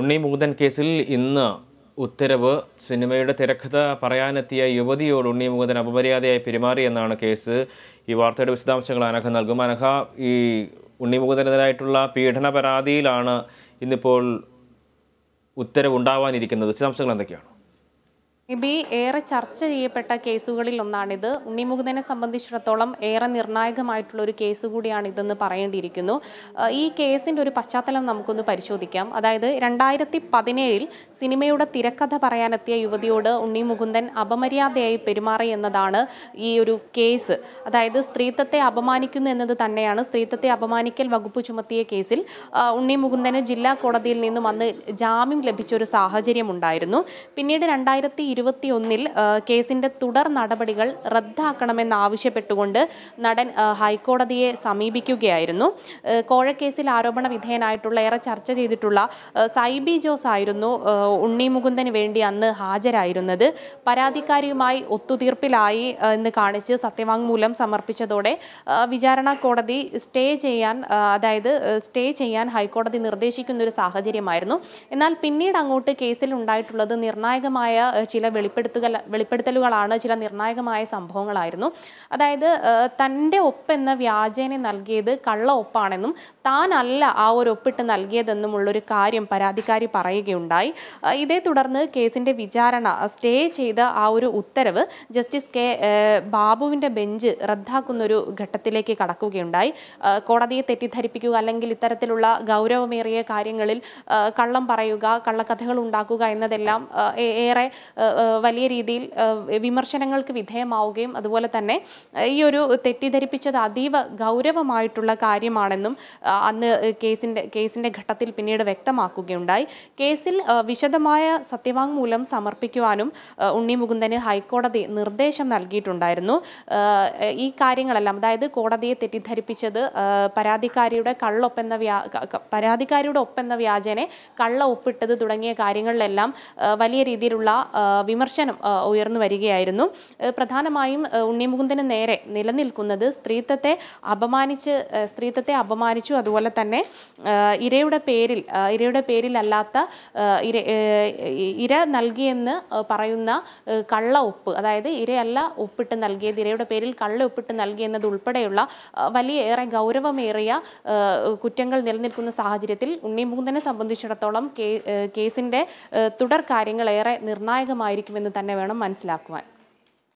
ഉണ്ണി മൂതൻ കേസിൽ ഇന്ന് ഉത്തരവ് സിനിമയുടെ തിരക്കഥ പറയാനെത്തിയ യുവതിയോട് ഉണ്ണി മൂതൻ അപമര്യാദയായി പെരുമാറിയെന്നാണ് കേസ് ഈ വാർത്തയുടെ വിശദാംശങ്ങൾ അനഘ നൽകും അനഘ ഈ ഉണ്ണി മൂതനെതിരായിട്ടുള്ള പീഡന പരാതിയിലാണ് ഇന്നിപ്പോൾ ഉത്തരവുണ്ടാവാനിരിക്കുന്നത് വിശദാംശങ്ങൾ എന്തൊക്കെയാണ് ബി ഏറെ ചർച്ച ചെയ്യപ്പെട്ട കേസുകളിൽ ഒന്നാണിത് ഉണ്ണിമുകുന്ദനെ സംബന്ധിച്ചിടത്തോളം ഏറെ നിർണായകമായിട്ടുള്ള ഒരു കേസ് കൂടിയാണ് ഇതെന്ന് പറയേണ്ടിയിരിക്കുന്നു ഈ കേസിൻ്റെ ഒരു പശ്ചാത്തലം നമുക്കൊന്ന് പരിശോധിക്കാം അതായത് രണ്ടായിരത്തി പതിനേഴിൽ സിനിമയുടെ തിരക്കഥ പറയാനെത്തിയ യുവതിയോട് ഉണ്ണി മുകുന്ദൻ അപമര്യാദയായി പെരുമാറി എന്നതാണ് ഈ ഒരു കേസ് അതായത് സ്ത്രീത്വത്തെ അപമാനിക്കുന്നു എന്നത് തന്നെയാണ് സ്ത്രീത്വത്തെ അപമാനിക്കൽ വകുപ്പ് ചുമത്തിയ കേസിൽ ഉണ്ണി മുകുന്ദന് ജില്ലാ കോടതിയിൽ നിന്നും അന്ന് ജാമ്യം ലഭിച്ച ഒരു സാഹചര്യമുണ്ടായിരുന്നു പിന്നീട് രണ്ടായിരത്തി ഇരുപത്തിയൊന്നിൽ കേസിൻ്റെ തുടർ നടപടികൾ റദ്ദാക്കണമെന്നാവശ്യപ്പെട്ടുകൊണ്ട് നടൻ ഹൈക്കോടതിയെ സമീപിക്കുകയായിരുന്നു കോഴക്കേസിൽ ആരോപണ വിധേയനായിട്ടുള്ള ഏറെ ചർച്ച ചെയ്തിട്ടുള്ള സൈബി ജോസ് ആയിരുന്നു ഉണ്ണി മുകുന്ദന് വേണ്ടി അന്ന് ഹാജരായിരുന്നത് പരാതിക്കാരിയുമായി ഒത്തുതീർപ്പിലായി എന്ന് കാണിച്ച് സത്യവാങ്മൂലം സമർപ്പിച്ചതോടെ വിചാരണ കോടതി സ്റ്റേ ചെയ്യാൻ അതായത് സ്റ്റേ ചെയ്യാൻ ഹൈക്കോടതി നിർദ്ദേശിക്കുന്ന ഒരു സാഹചര്യമായിരുന്നു എന്നാൽ പിന്നീട് അങ്ങോട്ട് കേസിൽ ഉണ്ടായിട്ടുള്ളത് നിർണായകമായ ചില ചില വെളിപ്പെടുത്തുക വെളിപ്പെടുത്തലുകളാണ് ചില നിർണായകമായ സംഭവങ്ങളായിരുന്നു അതായത് തൻ്റെ ഒപ്പെന്ന വ്യാജേനെ നൽകിയത് കള്ള ഒപ്പാണെന്നും താനല്ല ആ ഒരു ഒപ്പിട്ട് നൽകിയതെന്നുമുള്ളൊരു കാര്യം പരാതിക്കാരി പറയുകയുണ്ടായി ഇതേ തുടർന്ന് കേസിൻ്റെ വിചാരണ സ്റ്റേ ചെയ്ത ആ ഒരു ഉത്തരവ് ജസ്റ്റിസ് കെ ബാബുവിൻ്റെ ബെഞ്ച് റദ്ദാക്കുന്നൊരു ഘട്ടത്തിലേക്ക് കടക്കുകയുണ്ടായി കോടതിയെ തെറ്റിദ്ധരിപ്പിക്കുക അല്ലെങ്കിൽ ഇത്തരത്തിലുള്ള ഗൗരവമേറിയ കാര്യങ്ങളിൽ കള്ളം പറയുക കള്ളക്കഥകൾ ഉണ്ടാക്കുക എന്നതെല്ലാം ഏറെ വലിയ രീതിയിൽ വിമർശനങ്ങൾക്ക് വിധേയമാവുകയും അതുപോലെ തന്നെ ഈ ഒരു തെറ്റിദ്ധരിപ്പിച്ചത് അതീവ ഗൗരവമായിട്ടുള്ള കാര്യമാണെന്നും അന്ന് കേസിൻ്റെ കേസിൻ്റെ ഘട്ടത്തിൽ പിന്നീട് വ്യക്തമാക്കുകയുണ്ടായി കേസിൽ വിശദമായ സത്യവാങ്മൂലം സമർപ്പിക്കുവാനും ഉണ്ണി മുകുന്ദന് ഹൈക്കോടതി നിർദ്ദേശം നൽകിയിട്ടുണ്ടായിരുന്നു ഈ കാര്യങ്ങളെല്ലാം അതായത് കോടതിയെ തെറ്റിദ്ധരിപ്പിച്ചത് പരാതിക്കാരിയുടെ കള്ളൊപ്പെന്ന വ്യാ പരാതിക്കാരിയുടെ ഒപ്പെന്ന വ്യാജനെ കള്ള ഒപ്പിട്ടത് തുടങ്ങിയ കാര്യങ്ങളിലെല്ലാം വലിയ രീതിയിലുള്ള വിമർശനം ഉയർന്നു വരികയായിരുന്നു പ്രധാനമായും ഉണ്ണിമുകുന്ദന് നേരെ നിലനിൽക്കുന്നത് സ്ത്രീത്വത്തെ അപമാനിച്ച് സ്ത്രീത്വത്തെ അപമാനിച്ചു അതുപോലെ തന്നെ ഇരയുടെ പേരിൽ ഇരയുടെ പേരിലല്ലാത്ത ഇര ഇര നൽകിയെന്ന് പറയുന്ന കള്ള ഒപ്പ് അതായത് ഇരയല്ല ഒപ്പിട്ട് നൽകിയത് ഇരയുടെ പേരിൽ കള്ള ഒപ്പിട്ട് നൽകിയെന്നത് ഉൾപ്പെടെയുള്ള വലിയ ഏറെ ഗൗരവമേറിയ കുറ്റങ്ങൾ നിലനിൽക്കുന്ന സാഹചര്യത്തിൽ ഉണ്ണിമുകുന്ദനെ സംബന്ധിച്ചിടത്തോളം കേസിൻ്റെ തുടർ കാര്യങ്ങൾ ഏറെ നിർണായകമായി ആയിരിക്കുമെന്ന് തന്നെ വേണം മനസ്സിലാക്കുവാൻ